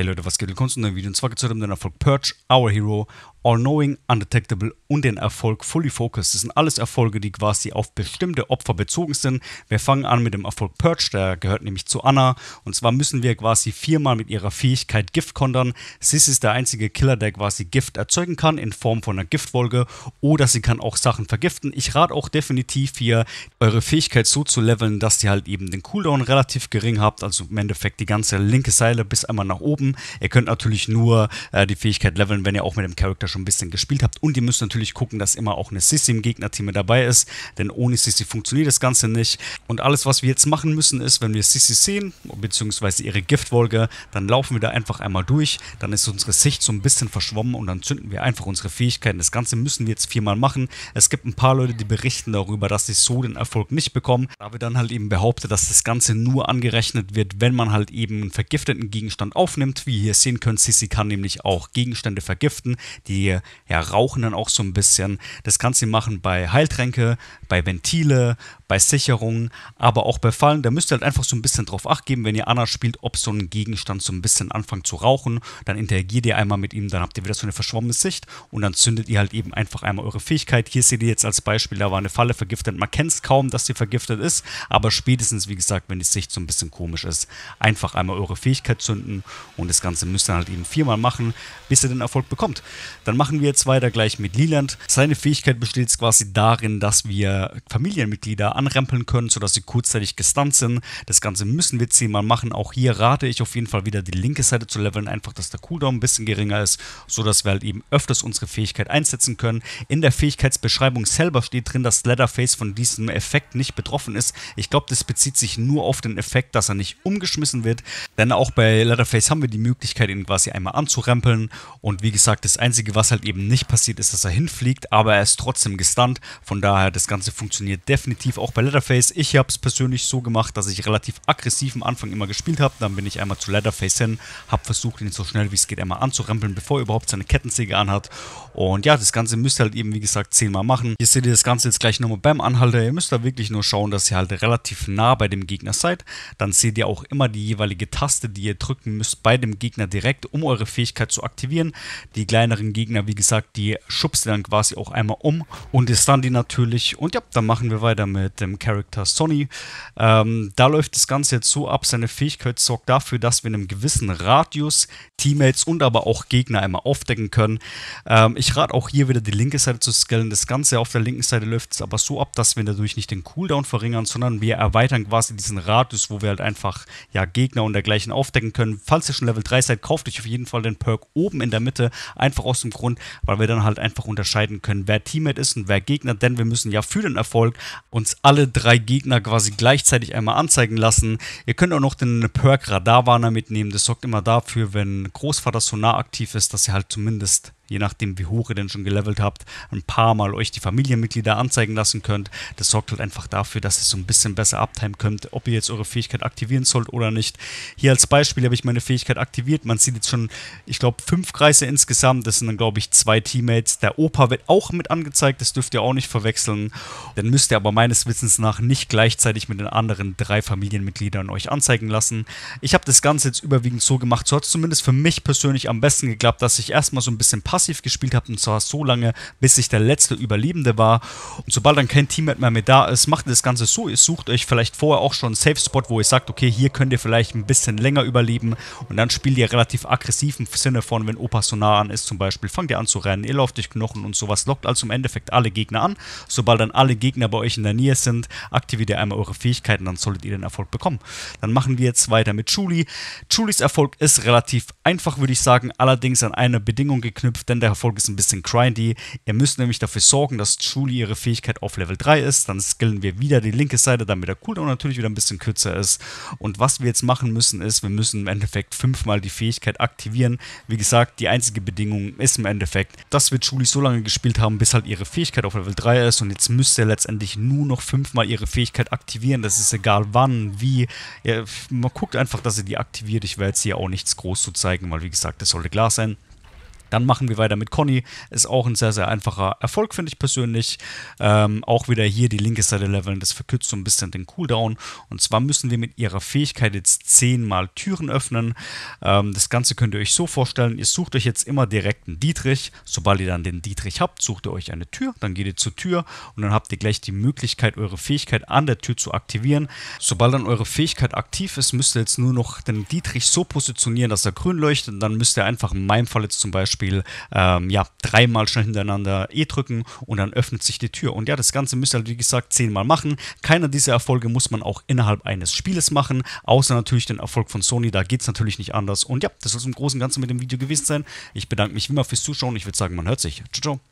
Hey Leute, was geht? Willkommen zu einem Video. Und zwar geht es heute um den Erfolg Purge, Our Hero, All Knowing, Undetectable und den Erfolg Fully Focused. Das sind alles Erfolge, die quasi auf bestimmte Opfer bezogen sind. Wir fangen an mit dem Erfolg Purge, der gehört nämlich zu Anna. Und zwar müssen wir quasi viermal mit ihrer Fähigkeit Gift kontern. Sis ist der einzige Killer, der quasi Gift erzeugen kann in Form von einer Giftwolke oder sie kann auch Sachen vergiften. Ich rate auch definitiv hier, eure Fähigkeit so zu leveln, dass ihr halt eben den Cooldown relativ gering habt, also im Endeffekt die ganze linke Seile bis einmal nach oben haben. Ihr könnt natürlich nur äh, die Fähigkeit leveln, wenn ihr auch mit dem Charakter schon ein bisschen gespielt habt. Und ihr müsst natürlich gucken, dass immer auch eine Sissy im Gegnerteam mit dabei ist, denn ohne Sissy funktioniert das Ganze nicht. Und alles, was wir jetzt machen müssen, ist, wenn wir Sissy sehen, beziehungsweise ihre Giftwolke, dann laufen wir da einfach einmal durch, dann ist unsere Sicht so ein bisschen verschwommen und dann zünden wir einfach unsere Fähigkeiten. Das Ganze müssen wir jetzt viermal machen. Es gibt ein paar Leute, die berichten darüber, dass sie so den Erfolg nicht bekommen, da wir dann halt eben behauptet, dass das Ganze nur angerechnet wird, wenn man halt eben einen vergifteten Gegenstand aufnimmt wie ihr hier sehen könnt, Sissy kann nämlich auch Gegenstände vergiften. Die ja, rauchen dann auch so ein bisschen. Das kann sie machen bei Heiltränke, bei Ventile, bei Sicherungen, aber auch bei Fallen. Da müsst ihr halt einfach so ein bisschen drauf acht geben, wenn ihr Anna spielt, ob so ein Gegenstand so ein bisschen anfängt zu rauchen. Dann interagiert ihr einmal mit ihm, dann habt ihr wieder so eine verschwommene Sicht und dann zündet ihr halt eben einfach einmal eure Fähigkeit. Hier seht ihr jetzt als Beispiel, da war eine Falle vergiftet. Man kennt es kaum, dass sie vergiftet ist, aber spätestens, wie gesagt, wenn die Sicht so ein bisschen komisch ist, einfach einmal eure Fähigkeit zünden und das Ganze müsst ihr halt eben viermal machen, bis ihr den Erfolg bekommt. Dann machen wir jetzt weiter gleich mit Leland. Seine Fähigkeit besteht quasi darin, dass wir Familienmitglieder anrempeln können, sodass sie kurzzeitig gestunt sind. Das Ganze müssen wir zehnmal machen. Auch hier rate ich auf jeden Fall wieder die linke Seite zu leveln, einfach dass der Cooldown ein bisschen geringer ist, sodass wir halt eben öfters unsere Fähigkeit einsetzen können. In der Fähigkeitsbeschreibung selber steht drin, dass Leatherface von diesem Effekt nicht betroffen ist. Ich glaube, das bezieht sich nur auf den Effekt, dass er nicht umgeschmissen wird, denn auch bei Leatherface haben wir die Möglichkeit, ihn quasi einmal anzurempeln. Und wie gesagt, das Einzige, was halt eben nicht passiert, ist, dass er hinfliegt, aber er ist trotzdem gestunt. Von daher, das Ganze funktioniert definitiv auch bei Leatherface. Ich habe es persönlich so gemacht, dass ich relativ aggressiv am Anfang immer gespielt habe. Dann bin ich einmal zu Leatherface hin, habe versucht, ihn so schnell wie es geht einmal anzurempeln, bevor er überhaupt seine Kettensäge anhat. Und ja, das Ganze müsst ihr halt eben, wie gesagt, zehnmal machen. Hier seht ihr das Ganze jetzt gleich nochmal beim Anhalter. Ihr müsst da wirklich nur schauen, dass ihr halt relativ nah bei dem Gegner seid. Dann seht ihr auch immer die jeweilige Taste, die ihr drücken müsst bei dem Gegner direkt, um eure Fähigkeit zu aktivieren. Die kleineren Gegner, wie gesagt, die schubst ihr dann quasi auch einmal um und ist dann die natürlich. Und ja, dann machen wir weiter mit dem Charakter Sonny. Ähm, da läuft das Ganze jetzt so ab, seine Fähigkeit sorgt dafür, dass wir in einem gewissen Radius Teammates und aber auch Gegner einmal aufdecken können. Ähm, ich rate auch hier wieder die linke Seite zu scalen. Das Ganze auf der linken Seite läuft es aber so ab, dass wir dadurch nicht den Cooldown verringern, sondern wir erweitern quasi diesen Radius, wo wir halt einfach ja Gegner und dergleichen aufdecken können. Falls ihr schon Level 3 seid, kauft euch auf jeden Fall den Perk oben in der Mitte. Einfach aus dem Grund, weil wir dann halt einfach unterscheiden können, wer Teammate ist und wer Gegner. Denn wir müssen ja für den Erfolg uns alle drei Gegner quasi gleichzeitig einmal anzeigen lassen. Ihr könnt auch noch den Perk Radarwarner mitnehmen. Das sorgt immer dafür, wenn Großvater so nah aktiv ist, dass ihr halt zumindest je nachdem wie hoch ihr denn schon gelevelt habt, ein paar Mal euch die Familienmitglieder anzeigen lassen könnt. Das sorgt halt einfach dafür, dass ihr so ein bisschen besser abtimen könnt, ob ihr jetzt eure Fähigkeit aktivieren sollt oder nicht. Hier als Beispiel habe ich meine Fähigkeit aktiviert. Man sieht jetzt schon, ich glaube, fünf Kreise insgesamt. Das sind dann, glaube ich, zwei Teammates. Der Opa wird auch mit angezeigt. Das dürft ihr auch nicht verwechseln. Dann müsst ihr aber meines Wissens nach nicht gleichzeitig mit den anderen drei Familienmitgliedern euch anzeigen lassen. Ich habe das Ganze jetzt überwiegend so gemacht. So hat es zumindest für mich persönlich am besten geklappt, dass ich erstmal so ein bisschen passiv passiv gespielt habt und zwar so lange, bis ich der letzte Überlebende war. Und sobald dann kein Teammate mehr mit da ist, macht ihr das Ganze so, ihr sucht euch vielleicht vorher auch schon einen Safe Spot, wo ihr sagt, okay, hier könnt ihr vielleicht ein bisschen länger überleben und dann spielt ihr relativ aggressiv im Sinne von, wenn Opa so nah an ist zum Beispiel, fangt ihr an zu rennen, ihr lauft durch Knochen und sowas, lockt also im Endeffekt alle Gegner an. Sobald dann alle Gegner bei euch in der Nähe sind, aktiviert ihr einmal eure Fähigkeiten, dann solltet ihr den Erfolg bekommen. Dann machen wir jetzt weiter mit Julie. Julies Erfolg ist relativ einfach, würde ich sagen, allerdings an eine Bedingung geknüpft, denn der Erfolg ist ein bisschen grindy. Ihr müsst nämlich dafür sorgen, dass Julie ihre Fähigkeit auf Level 3 ist. Dann skillen wir wieder die linke Seite, damit der Cooldown natürlich wieder ein bisschen kürzer ist. Und was wir jetzt machen müssen, ist, wir müssen im Endeffekt fünfmal die Fähigkeit aktivieren. Wie gesagt, die einzige Bedingung ist im Endeffekt, dass wir Julie so lange gespielt haben, bis halt ihre Fähigkeit auf Level 3 ist. Und jetzt müsst ihr letztendlich nur noch fünfmal ihre Fähigkeit aktivieren. Das ist egal wann, wie. Ja, man guckt einfach, dass ihr die aktiviert. Ich werde jetzt hier auch nichts groß zu zeigen, weil wie gesagt, das sollte klar sein. Dann machen wir weiter mit Conny. Ist auch ein sehr, sehr einfacher Erfolg, finde ich persönlich. Ähm, auch wieder hier die linke Seite leveln. Das verkürzt so ein bisschen den Cooldown. Und zwar müssen wir mit ihrer Fähigkeit jetzt zehnmal Türen öffnen. Ähm, das Ganze könnt ihr euch so vorstellen. Ihr sucht euch jetzt immer direkt einen Dietrich. Sobald ihr dann den Dietrich habt, sucht ihr euch eine Tür. Dann geht ihr zur Tür und dann habt ihr gleich die Möglichkeit, eure Fähigkeit an der Tür zu aktivieren. Sobald dann eure Fähigkeit aktiv ist, müsst ihr jetzt nur noch den Dietrich so positionieren, dass er grün leuchtet. Und dann müsst ihr einfach in meinem Fall jetzt zum Beispiel Beispiel ähm, ja, dreimal schnell hintereinander E drücken und dann öffnet sich die Tür. Und ja, das Ganze müsst ihr, halt, wie gesagt, zehnmal machen. Keiner dieser Erfolge muss man auch innerhalb eines Spieles machen, außer natürlich den Erfolg von Sony. Da geht es natürlich nicht anders. Und ja, das soll es im Großen und Ganzen mit dem Video gewesen sein. Ich bedanke mich wie immer fürs Zuschauen. Ich würde sagen, man hört sich. Ciao, ciao.